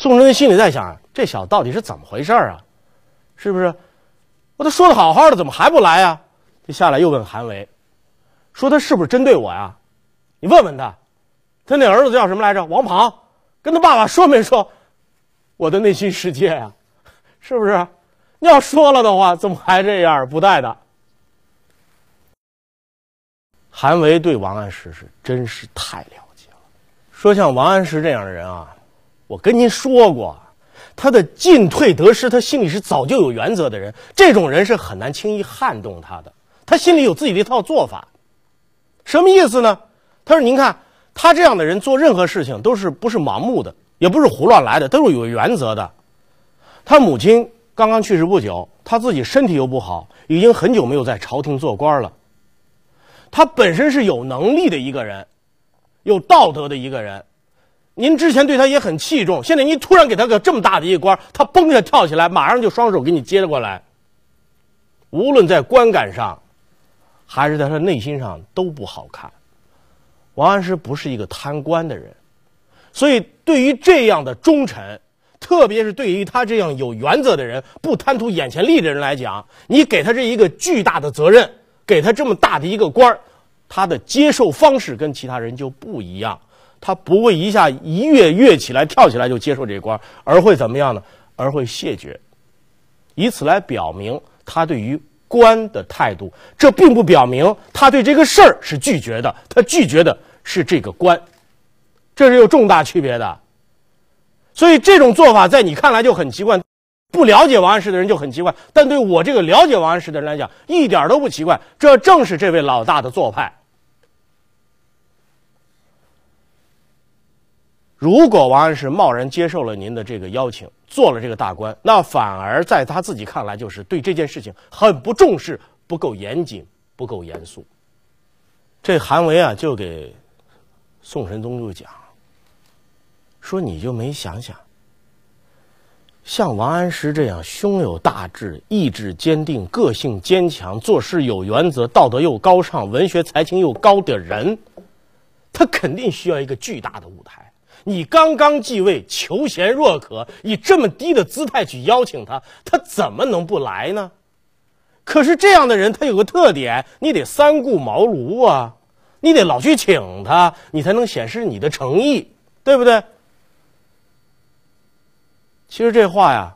宋真心里在想：这小子到底是怎么回事啊？是不是？我都说的好好的，怎么还不来呀？就下来又问韩维，说他是不是针对我呀？你问问他，他那儿子叫什么来着？王庞，跟他爸爸说没说？我的内心世界呀，是不是？你要说了的话，怎么还这样不带的？韩维对王安石是真是太了解了，说像王安石这样的人啊。我跟您说过，他的进退得失，他心里是早就有原则的人。这种人是很难轻易撼动他的，他心里有自己的一套做法。什么意思呢？他说：“您看他这样的人做任何事情都是不是盲目的，也不是胡乱来的，都是有原则的。他母亲刚刚去世不久，他自己身体又不好，已经很久没有在朝廷做官了。他本身是有能力的一个人，有道德的一个人。”您之前对他也很器重，现在您突然给他个这么大的一个官，他嘣一下跳起来，马上就双手给你接过来。无论在观感上，还是在他内心上都不好看。王安石不是一个贪官的人，所以对于这样的忠臣，特别是对于他这样有原则的人、不贪图眼前利的人来讲，你给他这一个巨大的责任，给他这么大的一个官他的接受方式跟其他人就不一样。他不会一下一跃跃起来跳起来就接受这官，而会怎么样呢？而会谢绝，以此来表明他对于官的态度。这并不表明他对这个事儿是拒绝的，他拒绝的是这个官，这是有重大区别的。所以这种做法在你看来就很奇怪，不了解王安石的人就很奇怪，但对我这个了解王安石的人来讲，一点都不奇怪。这正是这位老大的做派。如果王安石贸然接受了您的这个邀请，做了这个大官，那反而在他自己看来就是对这件事情很不重视、不够严谨、不够严肃。这韩维啊，就给宋神宗就讲，说你就没想想，像王安石这样胸有大志、意志坚定、个性坚强、做事有原则、道德又高尚、文学才情又高的人，他肯定需要一个巨大的舞台。你刚刚继位，求贤若渴，以这么低的姿态去邀请他，他怎么能不来呢？可是这样的人，他有个特点，你得三顾茅庐啊，你得老去请他，你才能显示你的诚意，对不对？其实这话呀，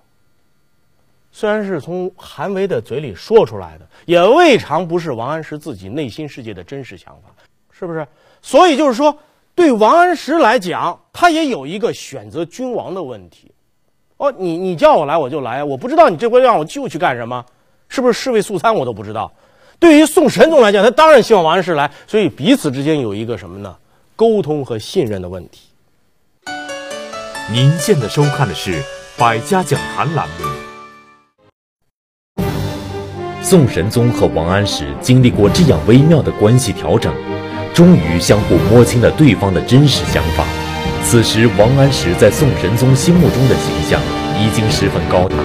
虽然是从韩维的嘴里说出来的，也未尝不是王安石自己内心世界的真实想法，是不是？所以就是说。对王安石来讲，他也有一个选择君王的问题。哦，你你叫我来我就来，我不知道你这回让我就去干什么，是不是侍卫素餐我都不知道。对于宋神宗来讲，他当然希望王安石来，所以彼此之间有一个什么呢？沟通和信任的问题。您现在收看的是《百家讲坛》栏目。宋神宗和王安石经历过这样微妙的关系调整。终于相互摸清了对方的真实想法。此时，王安石在宋神宗心目中的形象已经十分高大。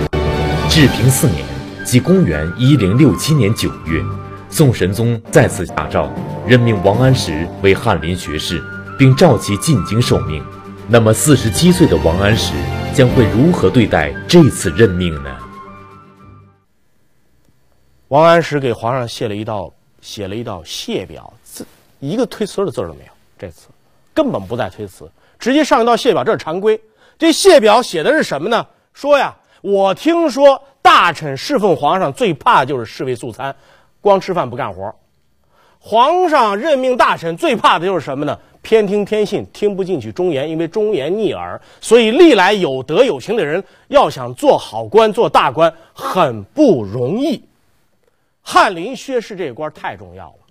治平四年，即公元一零六七年九月，宋神宗再次下诏任命王安石为翰林学士，并召其进京受命。那么，四十七岁的王安石将会如何对待这次任命呢？王安石给皇上写了一道写了一道谢表。一个推辞的字都没有，这次根本不再推辞，直接上一道谢表，这是常规。这谢表写的是什么呢？说呀，我听说大臣侍奉皇上最怕就是侍卫素餐，光吃饭不干活皇上任命大臣最怕的就是什么呢？偏听偏信，听不进去忠言，因为忠言逆耳。所以历来有德有情的人要想做好官、做大官很不容易。翰林学士这官太重要了。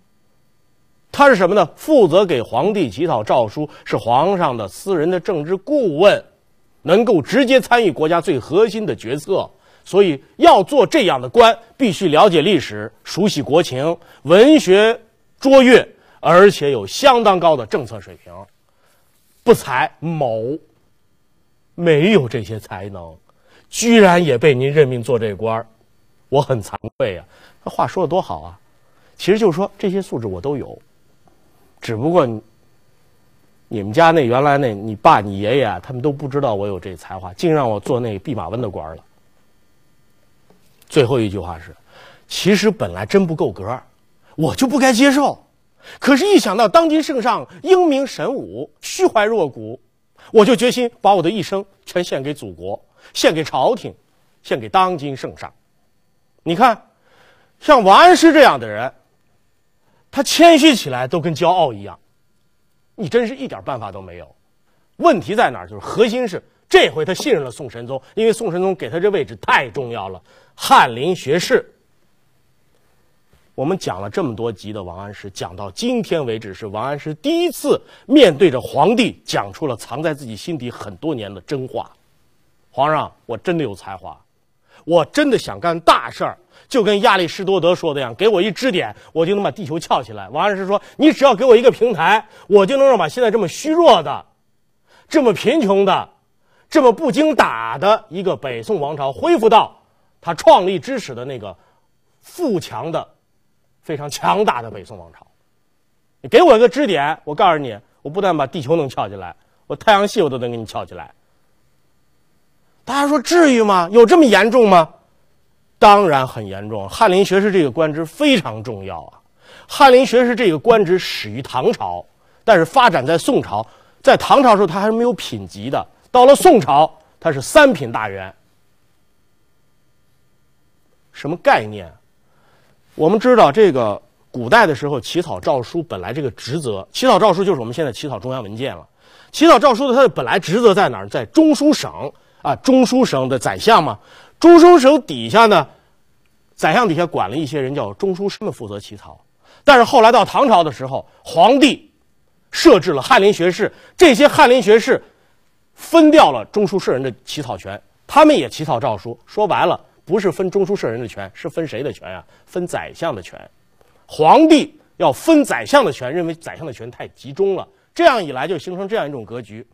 他是什么呢？负责给皇帝起草诏书，是皇上的私人的政治顾问，能够直接参与国家最核心的决策。所以要做这样的官，必须了解历史、熟悉国情、文学卓越，而且有相当高的政策水平。不才某没有这些才能，居然也被您任命做这官儿，我很惭愧啊。那话说的多好啊，其实就是说这些素质我都有。只不过你、你们家那原来那，你爸、你爷爷他们都不知道我有这才华，竟让我做那弼马温的官了。最后一句话是：其实本来真不够格，我就不该接受。可是，一想到当今圣上英明神武、虚怀若谷，我就决心把我的一生全献给祖国、献给朝廷、献给当今圣上。你看，像王安石这样的人。他谦虚起来都跟骄傲一样，你真是一点办法都没有。问题在哪儿？就是核心是这回他信任了宋神宗，因为宋神宗给他这位置太重要了，翰林学士。我们讲了这么多集的王安石，讲到今天为止是王安石第一次面对着皇帝讲出了藏在自己心底很多年的真话。皇上，我真的有才华。我真的想干大事儿，就跟亚里士多德说的一样，给我一支点，我就能把地球翘起来。王安石说：“你只要给我一个平台，我就能让把现在这么虚弱的、这么贫穷的、这么不经打的一个北宋王朝，恢复到他创立之时的那个富强的、非常强大的北宋王朝。你给我一个支点，我告诉你，我不但把地球能翘起来，我太阳系我都能给你翘起来。”大家说至于吗？有这么严重吗？当然很严重。翰林学士这个官职非常重要啊。翰林学士这个官职始于唐朝，但是发展在宋朝。在唐朝时候，他还是没有品级的；到了宋朝，他是三品大员。什么概念？我们知道，这个古代的时候起草诏书本来这个职责，起草诏书就是我们现在起草中央文件了。起草诏书的他的本来职责在哪儿？在中书省。啊，中书省的宰相嘛，中书省底下呢，宰相底下管了一些人叫中书舍们负责起草。但是后来到唐朝的时候，皇帝设置了翰林学士，这些翰林学士分掉了中书舍人的起草权，他们也起草诏书。说白了，不是分中书舍人的权，是分谁的权呀？分宰相的权。皇帝要分宰相的权，认为宰相的权太集中了。这样一来，就形成这样一种格局：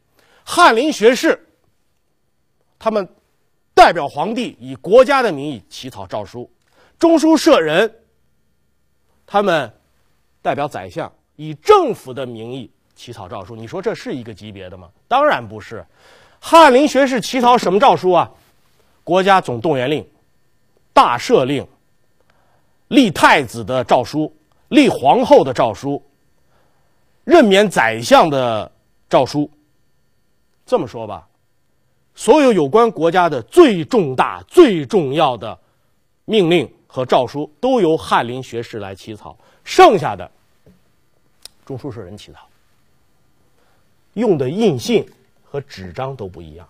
翰林学士。他们代表皇帝以国家的名义起草诏书，中书舍人。他们代表宰相以政府的名义起草诏书。你说这是一个级别的吗？当然不是。翰林学士起草什么诏书啊？国家总动员令、大赦令、立太子的诏书、立皇后的诏书、任免宰相的诏书。这么说吧。所有有关国家的最重大、最重要的命令和诏书，都由翰林学士来起草，剩下的中书舍人起草。用的印信和纸张都不一样。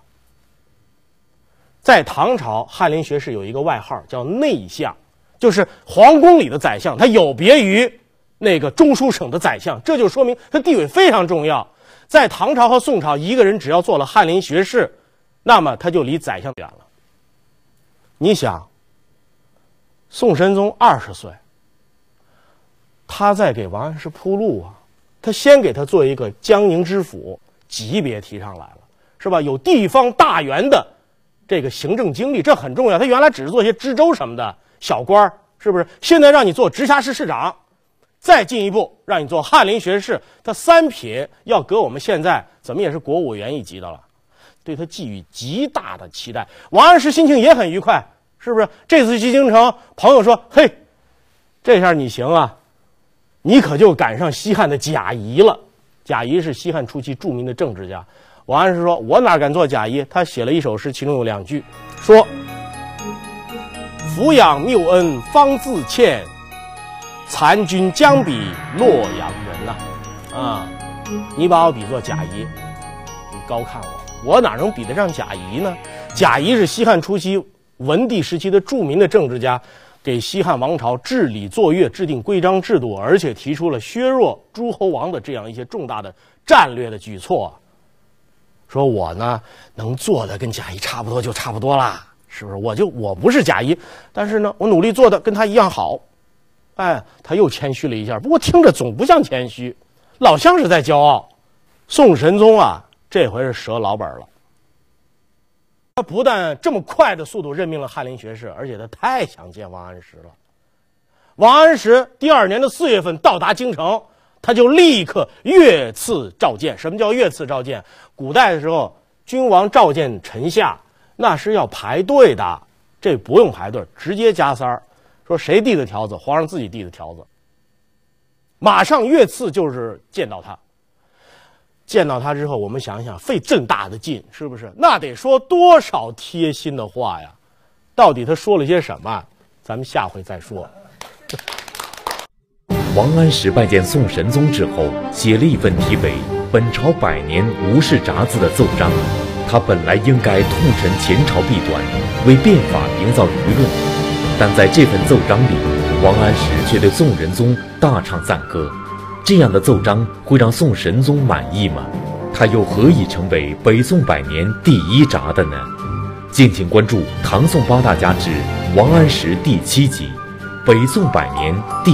在唐朝，翰林学士有一个外号叫内相，就是皇宫里的宰相，他有别于那个中书省的宰相，这就说明他地位非常重要。在唐朝和宋朝，一个人只要做了翰林学士，那么他就离宰相远了。你想，宋神宗二十岁，他在给王安石铺路啊。他先给他做一个江宁知府级别提上来了，是吧？有地方大员的这个行政经历，这很重要。他原来只是做些知州什么的小官儿，是不是？现在让你做直辖市市长，再进一步让你做翰林学士，他三品要搁我们现在，怎么也是国务员一级的了。对他寄予极大的期待，王安石心情也很愉快，是不是？这次去京城，朋友说：“嘿，这下你行啊，你可就赶上西汉的贾谊了。”贾谊是西汉初期著名的政治家。王安石说：“我哪敢做贾谊？”他写了一首诗，其中有两句，说：“俯仰谬恩方自歉，残君将比洛阳人。”呐，啊，你把我比作贾谊，你高看我。我哪能比得上贾谊呢？贾谊是西汉初期文帝时期的著名的政治家，给西汉王朝治理、作乐、制定规章制度，而且提出了削弱诸侯王的这样一些重大的战略的举措。说我呢能做的跟贾谊差不多就差不多啦，是不是？我就我不是贾谊，但是呢，我努力做的跟他一样好。哎，他又谦虚了一下，不过听着总不像谦虚，老像是在骄傲。宋神宗啊。这回是折老本了。他不但这么快的速度任命了翰林学士，而且他太想见王安石了。王安石第二年的四月份到达京城，他就立刻月次召见。什么叫月次召见？古代的时候，君王召见臣下那是要排队的，这不用排队，直接加塞儿，说谁递的条子，皇上自己递的条子，马上月次就是见到他。见到他之后，我们想想，费这么大的劲，是不是？那得说多少贴心的话呀！到底他说了些什么？咱们下回再说。王安石拜见宋神宗之后，写了一份题为《本朝百年无事札子》的奏章。他本来应该痛陈前朝弊端，为变法营造舆论，但在这份奏章里，王安石却对宋仁宗大唱赞歌。这样的奏章会让宋神宗满意吗？他又何以成为北宋百年第一札的呢？敬请关注《唐宋八大家之王安石》第七集，《北宋百年》第。